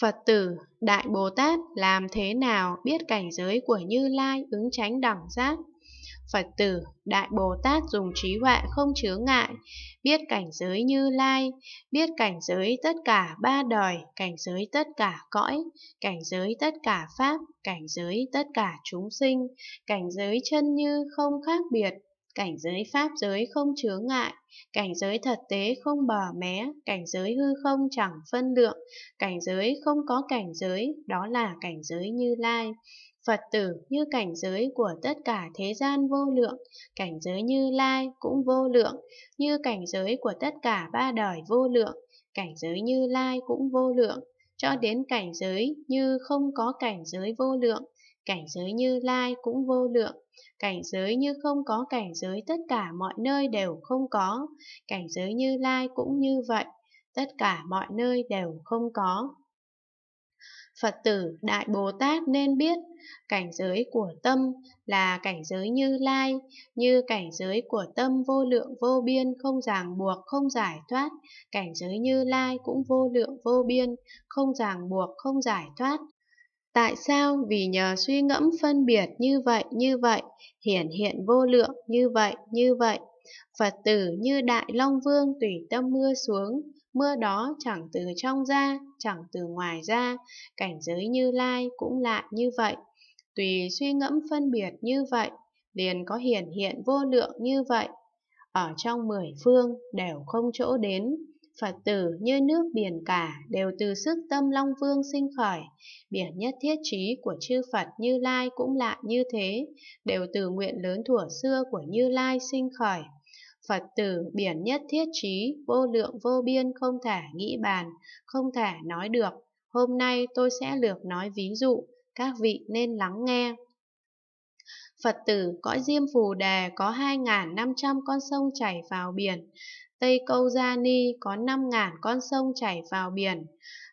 Phật tử, Đại Bồ Tát làm thế nào biết cảnh giới của Như Lai ứng tránh đẳng giác? Phật tử, Đại Bồ Tát dùng trí huệ không chứa ngại, biết cảnh giới Như Lai, biết cảnh giới tất cả ba đời, cảnh giới tất cả cõi, cảnh giới tất cả pháp, cảnh giới tất cả chúng sinh, cảnh giới chân như không khác biệt, cảnh giới pháp giới không chướng ngại, cảnh giới thật tế không bờ mé, cảnh giới hư không chẳng phân lượng, cảnh giới không có cảnh giới, đó là cảnh giới như lai. Phật tử như cảnh giới của tất cả thế gian vô lượng, cảnh giới như lai cũng vô lượng, như cảnh giới của tất cả ba đời vô lượng, cảnh giới như lai cũng vô lượng, cho đến cảnh giới như không có cảnh giới vô lượng, cảnh giới như lai cũng vô lượng, cảnh giới như không có cảnh giới tất cả mọi nơi đều không có, cảnh giới như lai cũng như vậy, tất cả mọi nơi đều không có. Phật tử Đại Bồ Tát nên biết, cảnh giới của tâm là cảnh giới như lai, như cảnh giới của tâm vô lượng vô biên không ràng buộc không giải thoát, cảnh giới như lai cũng vô lượng vô biên, không ràng buộc không giải thoát, Tại sao vì nhờ suy ngẫm phân biệt như vậy như vậy, hiển hiện vô lượng như vậy như vậy, Phật tử như đại long vương tùy tâm mưa xuống, mưa đó chẳng từ trong ra, chẳng từ ngoài ra, cảnh giới như lai cũng lại như vậy. Tùy suy ngẫm phân biệt như vậy, liền có hiển hiện vô lượng như vậy, ở trong mười phương đều không chỗ đến. Phật tử như nước biển cả đều từ sức tâm Long Vương sinh khởi, biển nhất thiết trí của chư Phật Như Lai cũng lạ như thế, đều từ nguyện lớn thuở xưa của Như Lai sinh khởi. Phật tử biển nhất thiết trí, vô lượng vô biên không thể nghĩ bàn, không thể nói được. Hôm nay tôi sẽ lược nói ví dụ, các vị nên lắng nghe. Phật tử cõi Diêm Phù Đề có 2.500 con sông chảy vào biển, Tây Câu Gia Ni có 5.000 con sông chảy vào biển,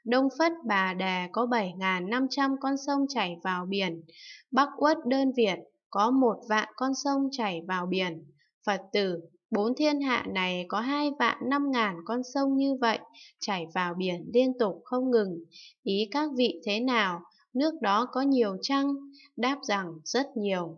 Đông Phất Bà Đà có 7.500 con sông chảy vào biển, Bắc Uất Đơn Việt có một vạn con sông chảy vào biển. Phật tử, bốn thiên hạ này có hai vạn năm ngàn con sông như vậy, chảy vào biển liên tục không ngừng. Ý các vị thế nào? Nước đó có nhiều chăng? Đáp rằng rất nhiều.